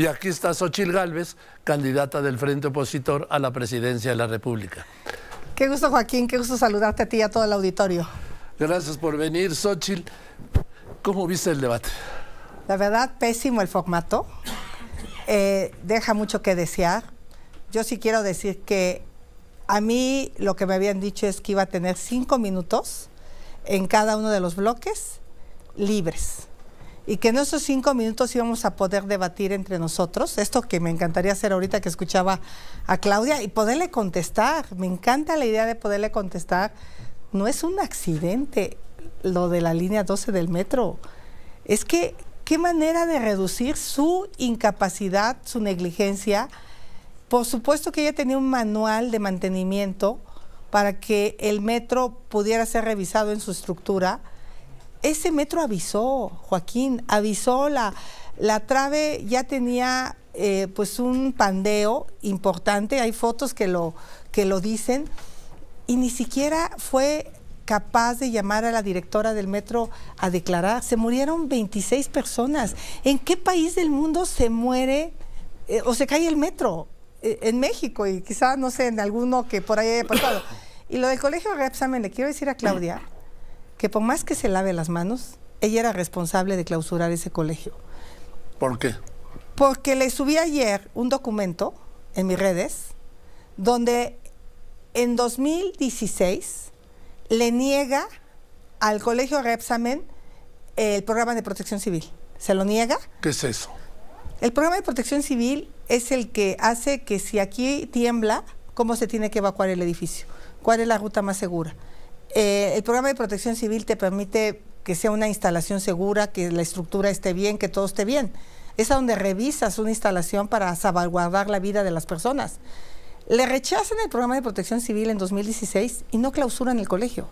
Y aquí está Xochil Gálvez, candidata del Frente Opositor a la presidencia de la República. Qué gusto, Joaquín, qué gusto saludarte a ti y a todo el auditorio. Gracias por venir, Xochil. ¿Cómo viste el debate? La verdad, pésimo el formato. Eh, deja mucho que desear. Yo sí quiero decir que a mí lo que me habían dicho es que iba a tener cinco minutos en cada uno de los bloques libres y que en esos cinco minutos íbamos a poder debatir entre nosotros, esto que me encantaría hacer ahorita que escuchaba a Claudia, y poderle contestar. Me encanta la idea de poderle contestar. No es un accidente lo de la línea 12 del metro. Es que qué manera de reducir su incapacidad, su negligencia. Por supuesto que ella tenía un manual de mantenimiento para que el metro pudiera ser revisado en su estructura ese metro avisó, Joaquín, avisó la, la trave ya tenía eh, pues un pandeo importante, hay fotos que lo, que lo dicen, y ni siquiera fue capaz de llamar a la directora del metro a declarar. Se murieron 26 personas. ¿En qué país del mundo se muere eh, o se cae el metro? Eh, en México y quizás, no sé, en alguno que por ahí haya pasado. Y lo del colegio de Repsamen, le quiero decir a Claudia que por más que se lave las manos, ella era responsable de clausurar ese colegio. ¿Por qué? Porque le subí ayer un documento en mis redes donde en 2016 le niega al colegio Repsamen el programa de protección civil. ¿Se lo niega? ¿Qué es eso? El programa de protección civil es el que hace que si aquí tiembla, cómo se tiene que evacuar el edificio, cuál es la ruta más segura. Eh, el programa de protección civil te permite que sea una instalación segura, que la estructura esté bien, que todo esté bien. Es donde revisas una instalación para salvaguardar la vida de las personas. Le rechazan el programa de protección civil en 2016 y no clausuran el colegio.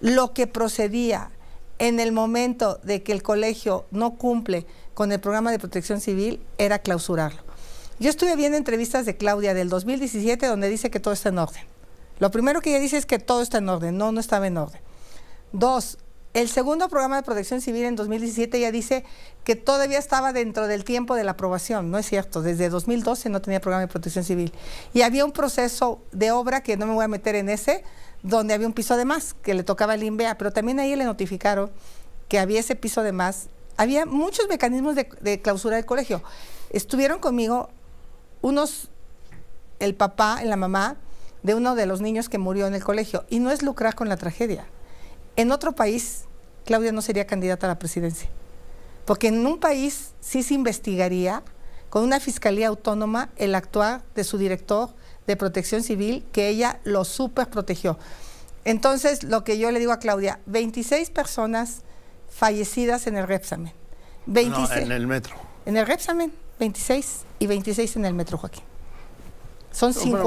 Lo que procedía en el momento de que el colegio no cumple con el programa de protección civil era clausurarlo. Yo estuve viendo entrevistas de Claudia del 2017 donde dice que todo está en orden. Lo primero que ella dice es que todo está en orden. No, no estaba en orden. Dos, el segundo programa de protección civil en 2017 ya dice que todavía estaba dentro del tiempo de la aprobación. No es cierto. Desde 2012 no tenía programa de protección civil. Y había un proceso de obra que no me voy a meter en ese, donde había un piso de más que le tocaba el INVEA, pero también ahí le notificaron que había ese piso de más. Había muchos mecanismos de, de clausura del colegio. Estuvieron conmigo unos, el papá, la mamá, de uno de los niños que murió en el colegio. Y no es lucrar con la tragedia. En otro país, Claudia no sería candidata a la presidencia. Porque en un país sí se investigaría con una fiscalía autónoma el actuar de su director de protección civil, que ella lo super protegió. Entonces, lo que yo le digo a Claudia, 26 personas fallecidas en el Repsamen. 26, en el metro. En el Repsamen, 26 y 26 en el metro, Joaquín. Son 52.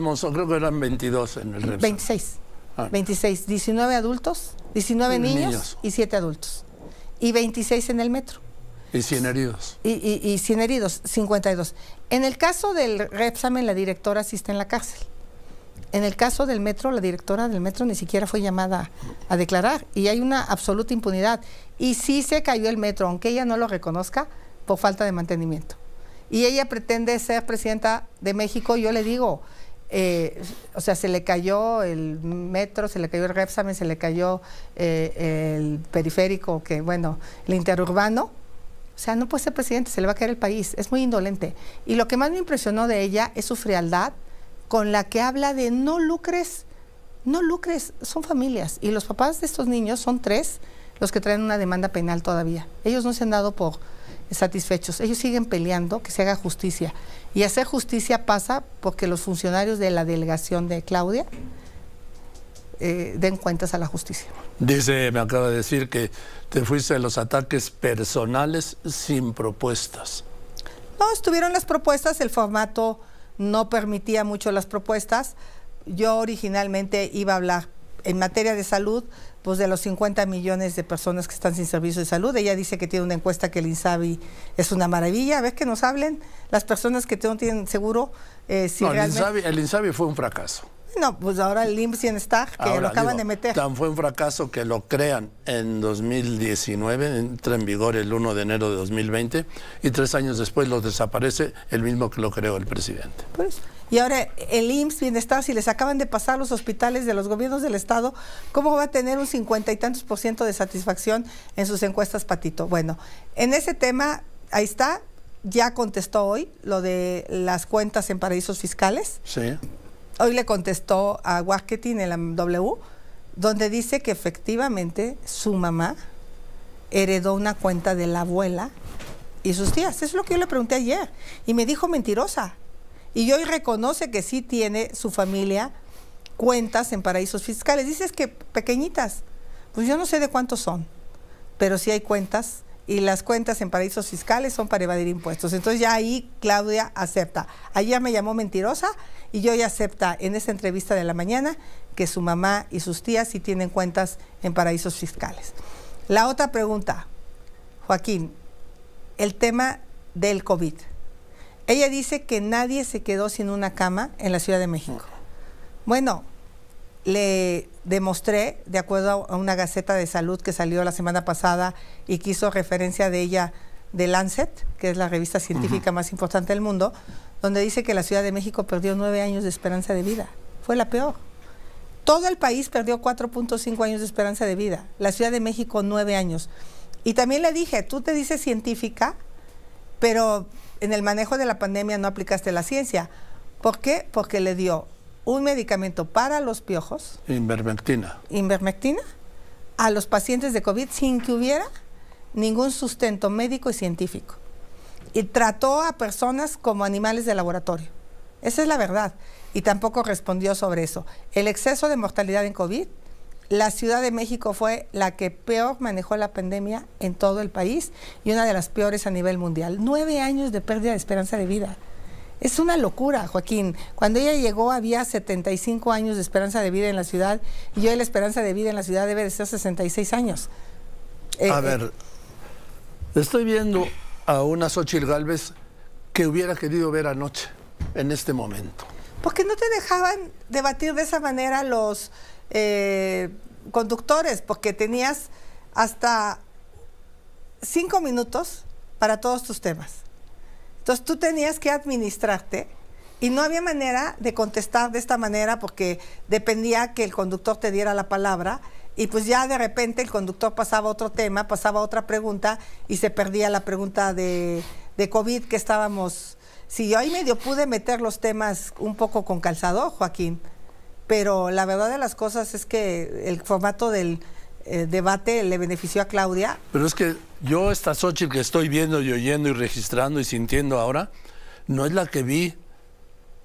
Bueno, creo que eran 22 en el 26. 26. 19 adultos, 19 niños, y 7 adultos. Y 26 en el metro. Y 100 heridos. Y, y 100 heridos, 52. En el caso del Repsamen, la directora asiste en la cárcel. En el caso del metro, la directora del metro ni siquiera fue llamada a declarar y hay una absoluta impunidad. Y sí se cayó el metro, aunque ella no lo reconozca, por falta de mantenimiento y ella pretende ser presidenta de México, yo le digo, eh, o sea, se le cayó el metro, se le cayó el Repsamen, se le cayó eh, el periférico, que bueno, el interurbano. O sea, no puede ser presidente, se le va a caer el país, es muy indolente. Y lo que más me impresionó de ella es su frialdad con la que habla de no lucres, no lucres, son familias. Y los papás de estos niños son tres los que traen una demanda penal todavía. Ellos no se han dado por satisfechos. Ellos siguen peleando que se haga justicia. Y hacer justicia pasa porque los funcionarios de la delegación de Claudia eh, den cuentas a la justicia. Dice, me acaba de decir que te fuiste a los ataques personales sin propuestas. No, estuvieron las propuestas, el formato no permitía mucho las propuestas. Yo originalmente iba a hablar en materia de salud pues de los 50 millones de personas que están sin servicio de salud. Ella dice que tiene una encuesta que el INSABI es una maravilla. ¿Ves que nos hablen? Las personas que no tienen seguro, eh, si no, el, Insabi, fue un fracaso. No, pues ahora el IMSS y que lo acaban de meter. Tan fue un fracaso que lo crean en 2019, entra en vigor el 1 de enero de 2020 y tres años después lo desaparece el mismo que lo creó el presidente. Pues, y ahora el IMSS Bienestar, si les acaban de pasar los hospitales de los gobiernos del Estado, ¿cómo va a tener un cincuenta y tantos por ciento de satisfacción en sus encuestas, Patito? Bueno, en ese tema, ahí está, ya contestó hoy lo de las cuentas en paraísos fiscales. Sí. Hoy le contestó a Wacketing en la W, donde dice que efectivamente su mamá heredó una cuenta de la abuela y sus tías. Eso es lo que yo le pregunté ayer. Y me dijo mentirosa y hoy reconoce que sí tiene su familia cuentas en paraísos fiscales. Dices que pequeñitas, pues yo no sé de cuántos son, pero sí hay cuentas y las cuentas en paraísos fiscales son para evadir impuestos. Entonces ya ahí Claudia acepta. ya me llamó mentirosa y yo ya acepta en esa entrevista de la mañana que su mamá y sus tías sí tienen cuentas en paraísos fiscales. La otra pregunta, Joaquín, el tema del COVID. Ella dice que nadie se quedó sin una cama en la Ciudad de México. Bueno, le demostré, de acuerdo a una gaceta de salud que salió la semana pasada y que hizo referencia de ella de Lancet, que es la revista científica más importante del mundo, donde dice que la Ciudad de México perdió nueve años de esperanza de vida. Fue la peor. Todo el país perdió 4.5 años de esperanza de vida. La Ciudad de México, nueve años. Y también le dije, tú te dices científica, pero en el manejo de la pandemia no aplicaste la ciencia. ¿Por qué? Porque le dio un medicamento para los piojos. Invermectina. Invermectina. A los pacientes de COVID sin que hubiera ningún sustento médico y científico. Y trató a personas como animales de laboratorio. Esa es la verdad. Y tampoco respondió sobre eso. El exceso de mortalidad en COVID la Ciudad de México fue la que peor manejó la pandemia en todo el país y una de las peores a nivel mundial. Nueve años de pérdida de esperanza de vida. Es una locura, Joaquín. Cuando ella llegó había 75 años de esperanza de vida en la ciudad y hoy la esperanza de vida en la ciudad debe de ser 66 años. Eh, a eh, ver, estoy viendo a una Xochitl Galvez que hubiera querido ver anoche, en este momento. Porque no te dejaban debatir de esa manera los, eh, conductores, porque tenías hasta cinco minutos para todos tus temas. Entonces tú tenías que administrarte y no había manera de contestar de esta manera porque dependía que el conductor te diera la palabra y pues ya de repente el conductor pasaba otro tema, pasaba otra pregunta y se perdía la pregunta de, de COVID que estábamos... Si sí, yo ahí medio pude meter los temas un poco con calzado, Joaquín pero la verdad de las cosas es que el formato del eh, debate le benefició a Claudia. Pero es que yo esta Xochitl que estoy viendo y oyendo y registrando y sintiendo ahora, no es la que vi,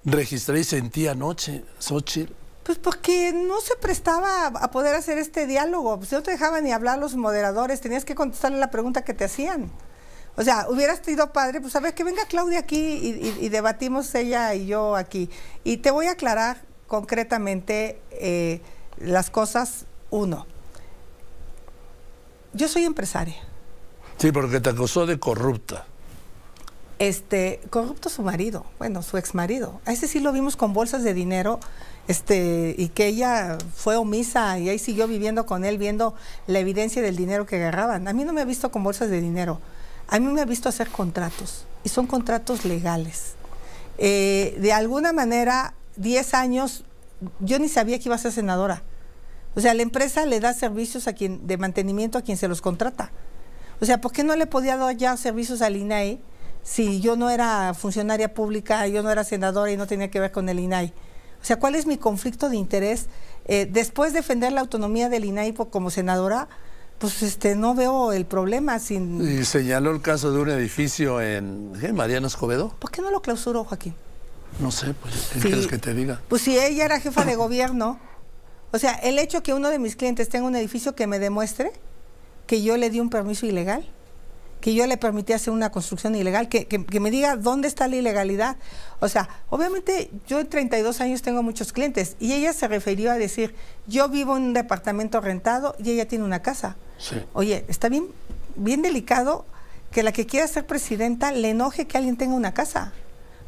registré y sentí anoche, Xochitl. Pues porque no se prestaba a poder hacer este diálogo, pues no te dejaban ni hablar los moderadores, tenías que contestarle la pregunta que te hacían. O sea, hubieras sido padre, pues a ver, que venga Claudia aquí y debatimos ella y yo aquí. Y te voy a aclarar concretamente eh, las cosas, uno, yo soy empresaria. Sí, porque te acusó de corrupta. Este, corrupto su marido, bueno, su ex marido. A ese sí lo vimos con bolsas de dinero, este, y que ella fue omisa y ahí siguió viviendo con él, viendo la evidencia del dinero que agarraban. A mí no me ha visto con bolsas de dinero, a mí me ha visto hacer contratos, y son contratos legales. Eh, de alguna manera 10 años, yo ni sabía que iba a ser senadora. O sea, la empresa le da servicios a quien, de mantenimiento a quien se los contrata. O sea, ¿por qué no le podía dar ya servicios al INAI si yo no era funcionaria pública, yo no era senadora y no tenía que ver con el INAI? O sea, ¿cuál es mi conflicto de interés? Eh, después de defender la autonomía del INAI como senadora, pues este no veo el problema sin. Y señaló el caso de un edificio en Mariano Escobedo. ¿Por qué no lo clausuró, Joaquín? No sé, pues, ¿qué que te diga? Pues si ella era jefa de gobierno, o sea, el hecho que uno de mis clientes tenga un edificio que me demuestre que yo le di un permiso ilegal, que yo le permití hacer una construcción ilegal, que, me diga dónde está la ilegalidad. O sea, obviamente yo en 32 años tengo muchos clientes y ella se refirió a decir, yo vivo en un departamento rentado y ella tiene una casa. Sí. Oye, está bien, bien delicado que la que quiera ser presidenta le enoje que alguien tenga una casa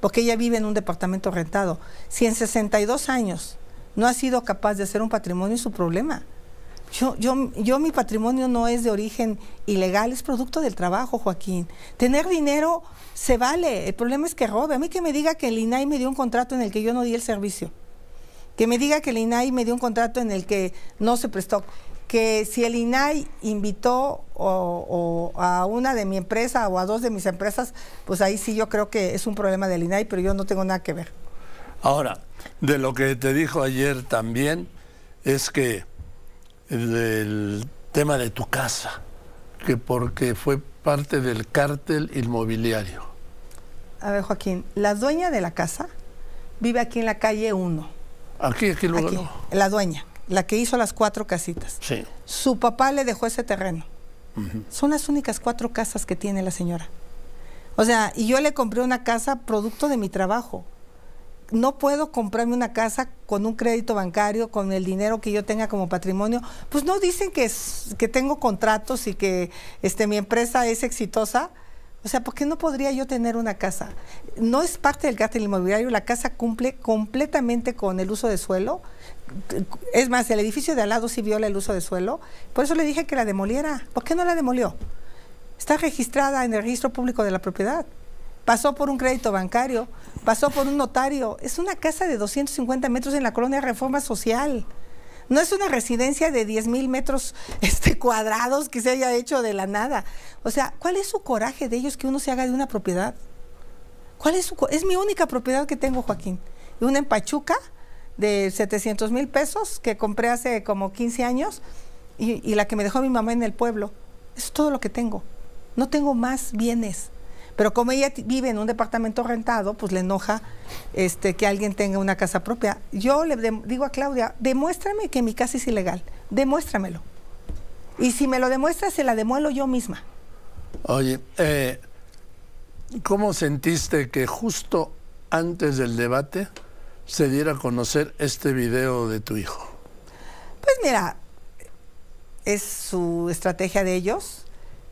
porque ella vive en un departamento rentado. Si en 62 años no ha sido capaz de hacer un patrimonio, es su problema. Yo, yo, yo mi patrimonio no es de origen ilegal, es producto del trabajo, Joaquín. Tener dinero se vale, el problema es que robe. A mí que me diga que el INAI me dio un contrato en el que yo no di el servicio. Que me diga que el INAI me dio un contrato en el que no se prestó que si el INAI invitó o, a una de mi empresa o a dos de mis empresas, pues ahí sí yo creo que es un problema del INAI, pero yo no tengo nada que ver. Ahora, de lo que te dijo ayer también, es que el tema de tu casa, que porque fue parte del cártel inmobiliario. A ver, Joaquín, la dueña de la casa vive aquí en la calle 1. Aquí, aquí luego. Aquí, la dueña la que hizo las cuatro casitas. Sí. Su papá le dejó ese terreno. Son las únicas cuatro casas que tiene la señora. O sea, y yo le compré una casa producto de mi trabajo. No puedo comprarme una casa con un crédito bancario, con el dinero que yo tenga como patrimonio. Pues no dicen que, que tengo contratos y que este, mi empresa es exitosa o sea, ¿por qué no podría yo tener una casa? No es parte del cártel inmobiliario, la casa cumple completamente con el uso de suelo. Es más, el edificio de al lado sí viola el uso de suelo. Por eso le dije que la demoliera. ¿Por qué no la demolió? Está registrada en el registro público de la propiedad. Pasó por un crédito bancario, pasó por un notario. Es una casa de 250 metros en la colonia Reforma Social. No es una residencia de 10 mil metros este, cuadrados que se haya hecho de la nada. O sea, ¿cuál es su coraje de ellos que uno se haga de una propiedad? ¿Cuál es su Es mi única propiedad que tengo, Joaquín. una empachuca de 700 mil pesos que compré hace como 15 años y, la que me dejó mi mamá en el pueblo. es todo lo que tengo. No tengo más bienes. Pero como ella vive en un departamento rentado, pues le enoja este, que alguien tenga una casa propia. Yo le digo a Claudia, demuéstrame que mi casa es ilegal, demuéstramelo. Y si me lo demuestra, se la demuelo yo misma. Oye, eh, ¿cómo sentiste que justo antes del debate se diera a conocer este video de tu hijo? Pues mira, es su estrategia de ellos.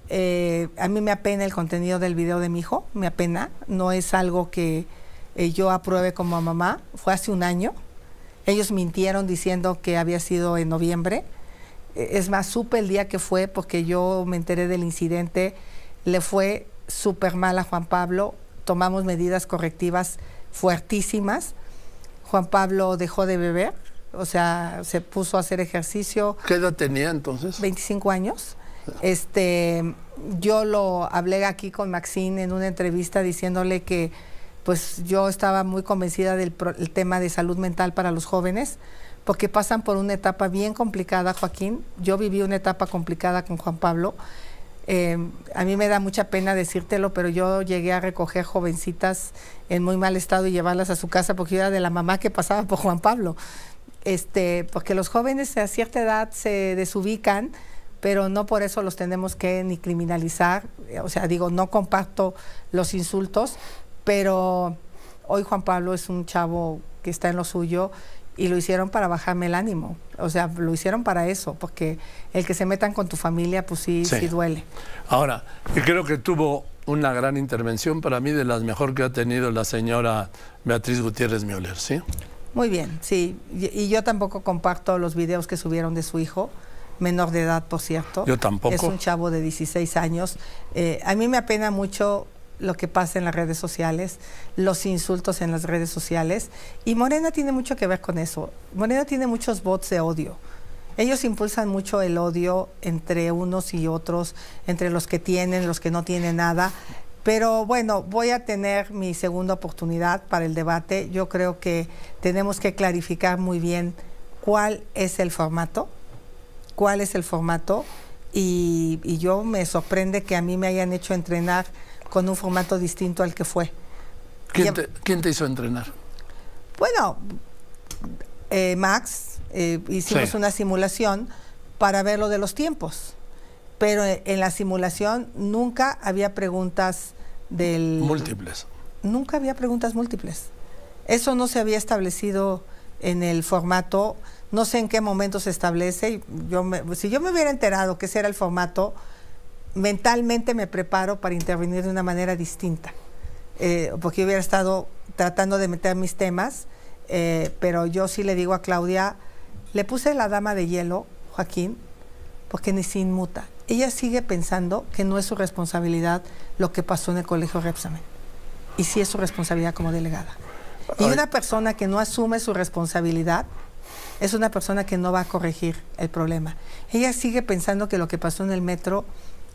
Eh, a mí me apena el contenido del video de mi hijo, me apena, no es algo que eh, yo apruebe como mamá, fue hace un año, ellos mintieron diciendo que había sido en noviembre, eh, es más, supe el día que fue porque yo me enteré del incidente, le fue súper mal a Juan Pablo, tomamos medidas correctivas fuertísimas, Juan Pablo dejó de beber, o sea, se puso a hacer ejercicio. ¿Qué edad tenía entonces? 25 años este, yo lo hablé aquí con Maxine en una entrevista diciéndole que pues yo estaba muy convencida del tema de salud mental para los jóvenes, porque pasan por una etapa bien complicada, Joaquín. Yo viví una etapa complicada con Juan Pablo. Em, a mí me da mucha pena decírtelo, pero yo llegué a recoger jovencitas en muy mal estado y llevarlas a su casa porque yo era de la mamá que pasaba por Juan Pablo. Este, porque los jóvenes a cierta edad se desubican, pero no por eso los tenemos que ni criminalizar. Eh, o sea, digo, no comparto los insultos, pero hoy Juan Pablo es un chavo que está en lo suyo y lo hicieron para bajarme el ánimo. O sea, lo hicieron para eso, porque el que se metan con tu familia, pues sí, sí, duele. Ahora, creo que tuvo una gran intervención para mí, de las mejor que ha tenido la señora Beatriz Gutiérrez Müller, ¿sí? Muy bien, sí. Y yo tampoco comparto los videos que subieron de su hijo menor de edad, por cierto. Yo tampoco. Es un chavo de 16 años. Eh, a mí me apena mucho lo que pasa en las redes sociales, los insultos en las redes sociales. Y Morena tiene mucho que ver con eso. Morena tiene muchos bots de odio. Ellos impulsan mucho el odio entre unos y otros, entre los que tienen, los que no tienen nada. Pero bueno, voy a tener mi segunda oportunidad para el debate. Yo creo que tenemos que clarificar muy bien cuál es el formato cuál es el formato y, yo me sorprende que a mí me hayan hecho entrenar con un formato distinto al que fue. ¿Quién, te, hizo entrenar? Bueno, eh, Max, eh, hicimos una simulación para ver lo de los tiempos, pero en la simulación nunca había preguntas del... Múltiples. Nunca había preguntas múltiples. Eso no se había establecido en el formato no sé en qué momento se establece. si yo me hubiera enterado que ese era el formato, mentalmente me preparo para intervenir de una manera distinta. Eh, porque yo hubiera estado tratando de meter mis temas, eh, pero yo sí le digo a Claudia, le puse la dama de hielo, Joaquín, porque ni se inmuta. Ella sigue pensando que no es su responsabilidad lo que pasó en el colegio Repsamen. Y sí es su responsabilidad como delegada. Y una persona que no asume su responsabilidad, es una persona que no va a corregir el problema. Ella sigue pensando que lo que pasó en el metro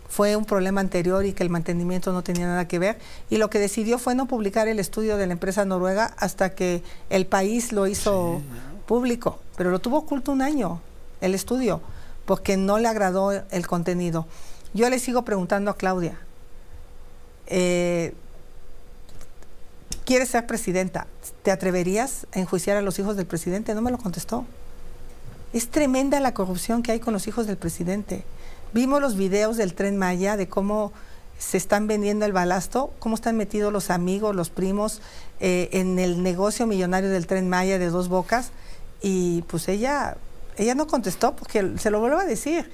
fue un problema anterior y que el mantenimiento no tenía nada que ver. Y lo que decidió fue no publicar el estudio de la empresa noruega hasta que el país lo hizo público. Pero lo tuvo oculto un año, el estudio, porque no le agradó el contenido. Yo le sigo preguntando a Claudia, eh, quieres ser presidenta, ¿te atreverías a enjuiciar a los hijos del presidente? No me lo contestó. Es tremenda la corrupción que hay con los hijos del presidente. Vimos los videos del tren Maya, de cómo se están vendiendo el balasto, cómo están metidos los amigos, los primos eh, en el negocio millonario del tren Maya de dos bocas. Y pues ella, ella no contestó porque se lo vuelvo a decir.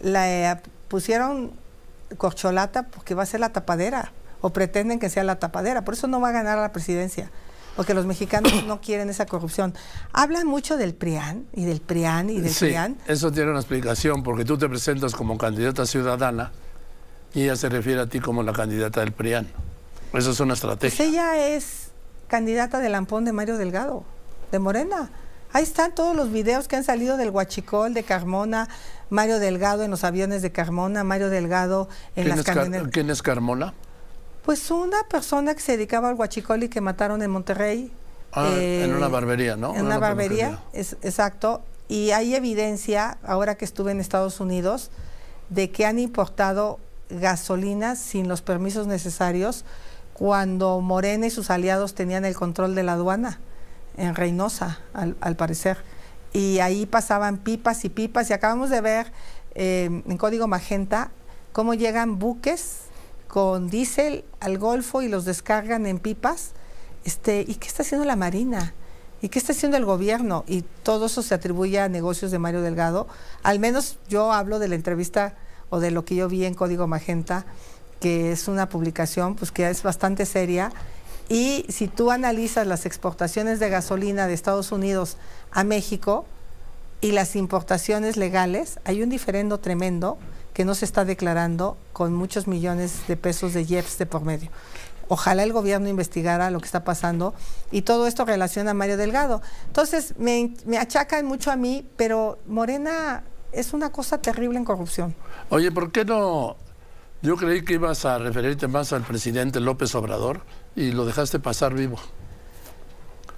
La eh, pusieron corcholata porque va a ser la tapadera o pretenden que sea la tapadera. Por eso no va a ganar la presidencia, porque los mexicanos no quieren esa corrupción. Hablan mucho del PRIAN y del PRIAN y del sí, PRIAN. Eso tiene una explicación, porque tú te presentas como candidata ciudadana y ella se refiere a ti como la candidata del PRIAN. Eso es una estrategia. Pues ella es candidata del Lampón de Mario Delgado, de Morena. Ahí están todos los videos que han salido del Huachicol, de Carmona, Mario Delgado en los aviones de Carmona, Mario Delgado en las ¿Quién es Carmona? Pues una persona que se dedicaba al huachicol que mataron en Monterrey. Ah, en eh, una barbería, ¿no? En, una, barbería, Es, exacto. Y hay evidencia, ahora que estuve en Estados Unidos, de que han importado gasolina sin los permisos necesarios cuando Morena y sus aliados tenían el control de la aduana en Reynosa, al, parecer. Y ahí pasaban pipas y pipas y acabamos de ver eh, en código magenta cómo llegan buques con diésel al Golfo y los descargan en pipas. Este, ¿Y qué está haciendo la Marina? ¿Y qué está haciendo el gobierno? Y todo eso se atribuye a negocios de Mario Delgado. Al menos yo hablo de la entrevista o de lo que yo vi en Código Magenta, que es una publicación pues, que es bastante seria. Y si tú analizas las exportaciones de gasolina de Estados Unidos a México y las importaciones legales, hay un diferendo tremendo que no se está declarando con muchos millones de pesos de IEPS de por medio. Ojalá el gobierno investigara lo que está pasando y todo esto relaciona a Mario Delgado. Entonces, me, me achacan mucho a mí, pero Morena es una cosa terrible en corrupción. Oye, ¿por qué no? Yo creí que ibas a referirte más al presidente López Obrador y lo dejaste pasar vivo.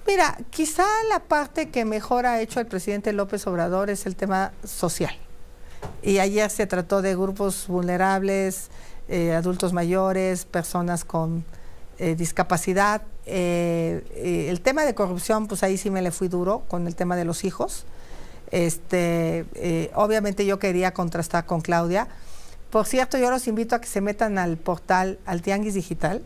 Mira, quizá la parte que mejor ha hecho el presidente López Obrador es el tema social. Y allá se trató de grupos vulnerables, eh, adultos mayores, personas con eh, discapacidad. Eh, el tema de corrupción, pues ahí sí me le fui duro con el tema de los hijos. Este, obviamente yo quería contrastar con Claudia. Por cierto, yo los invito a que se metan al portal, al Tianguis Digital.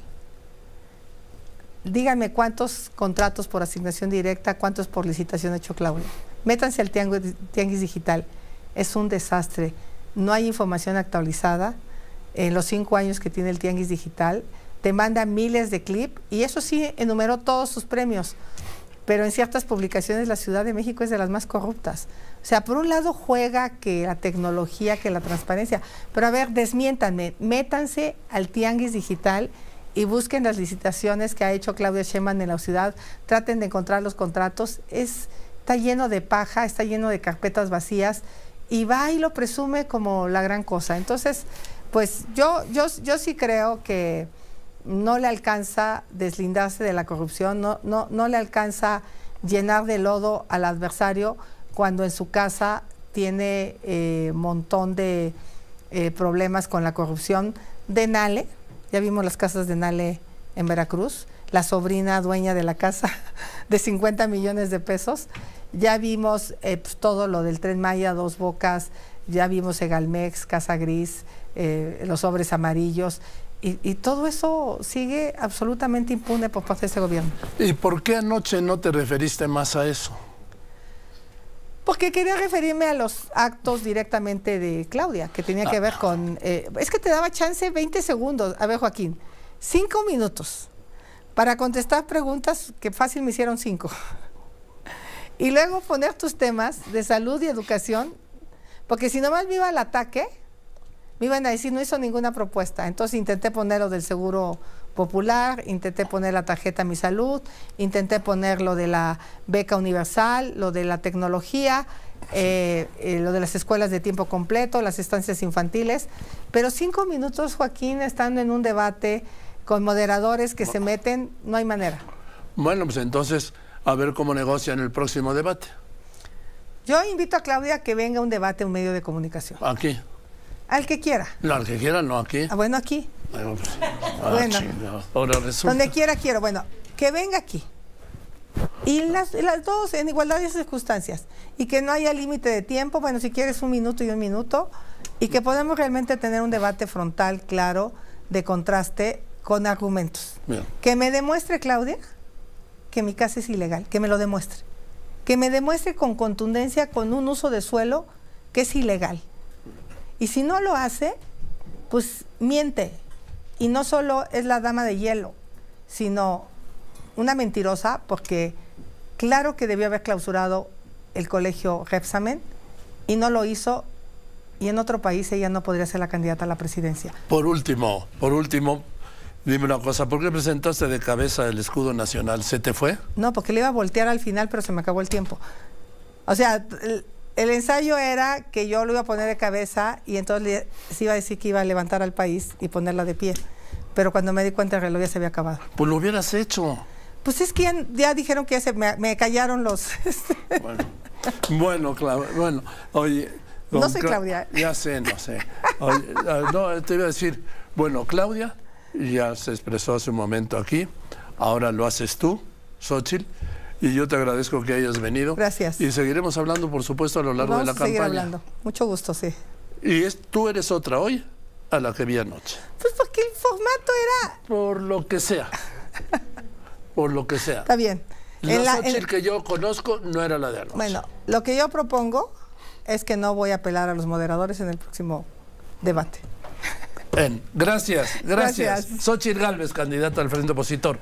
Díganme cuántos contratos por asignación directa, cuántos por licitación ha hecho Claudia. Métanse al tianguis Digital es un desastre. No hay información actualizada. En los cinco años que tiene el Tianguis Digital, te manda miles de clips y eso sí enumeró todos sus premios. Pero en ciertas publicaciones la Ciudad de México es de las más corruptas. O sea, por un lado juega que la tecnología, que la transparencia. Pero a ver, desmiéntanme, métanse al Tianguis Digital y busquen las licitaciones que ha hecho Claudia Sheinbaum en la ciudad, traten de encontrar los contratos, es, está lleno de paja, está lleno de carpetas vacías y va y lo presume como la gran cosa. Entonces, pues yo, yo, yo sí creo que no le alcanza deslindarse de la corrupción, no, no, no le alcanza llenar de lodo al adversario cuando en su casa tiene eh, montón de eh, problemas con la corrupción de Nale. Ya vimos las casas de Nale en Veracruz, la sobrina dueña de la casa de 50 millones de pesos. Ya vimos eh, pues, todo lo del Tren Maya, Dos Bocas, ya vimos Egalmex, Casa Gris, eh, los sobres amarillos. Y, todo eso sigue absolutamente impune por parte de ese gobierno. ¿Y por qué anoche no te referiste más a eso? Porque quería referirme a los actos directamente de Claudia, que tenía que ah. ver con... Eh, es que te daba chance 20 segundos. A ver, Joaquín, cinco minutos para contestar preguntas que fácil me hicieron cinco. Y luego poner tus temas de salud y educación, porque si nomás me iba al ataque, me iban a decir no hizo ninguna propuesta. Entonces intenté poner lo del seguro popular, intenté poner la tarjeta Mi Salud, intenté poner lo de la beca universal, lo de la tecnología, eh, eh, lo de las escuelas de tiempo completo, las estancias infantiles. Pero cinco minutos, Joaquín, estando en un debate con moderadores que se meten, no hay manera. Bueno, pues entonces a ver cómo negocia negocian el próximo debate. Yo invito a Claudia a que venga un debate un medio de comunicación. Aquí. Al que quiera. No, al que quiera, no aquí. Ah, bueno, aquí. Ah, bueno, ahora Donde quiera, quiero. Bueno, que venga aquí. Y las, las dos en igualdad de circunstancias. Y que no haya límite de tiempo. Bueno, si quieres un minuto y un minuto. Y que podamos realmente tener un debate frontal, claro, de contraste, con argumentos. Que me demuestre, Claudia, que mi casa es ilegal, que me lo demuestre. Que me demuestre con contundencia, con un uso de suelo, que es ilegal. Y si no lo hace, pues miente. Y no solo es la dama de hielo, sino una mentirosa, porque claro que debió haber clausurado el colegio Repsamen y no lo hizo y en otro país ella no podría ser la candidata a la presidencia. Por último, por último, Dime una cosa, ¿por qué presentaste de cabeza el escudo nacional? ¿Se te fue? No, porque le iba a voltear al final, pero se me acabó el tiempo. O sea, el, ensayo era que yo lo iba a poner de cabeza y entonces le, se iba a decir que iba a levantar al país y ponerla de pie. Pero cuando me di cuenta el reloj ya se había acabado. Pues lo hubieras hecho. Pues es que ya, dijeron que ya se me, callaron los... Este. bueno, bueno, bueno, oye... No sé, Claudia. Ya sé, no sé. Eh, no, te iba a decir, bueno, Claudia ya se expresó hace un momento aquí, ahora lo haces tú, Xochitl, y yo te agradezco que hayas venido. Gracias. Y seguiremos hablando, por supuesto, a lo largo de la a seguir hablando, mucho gusto, sí. Y es, tú eres otra hoy a la que vi anoche. Pues porque el formato era... Por lo que sea, por lo que sea. Está bien. La en que yo conozco no era la de anoche. Bueno, lo que yo propongo es que no voy a apelar a los moderadores en el próximo debate gracias, gracias. Sochi Xochitl Galvez, candidata al Frente Opositor.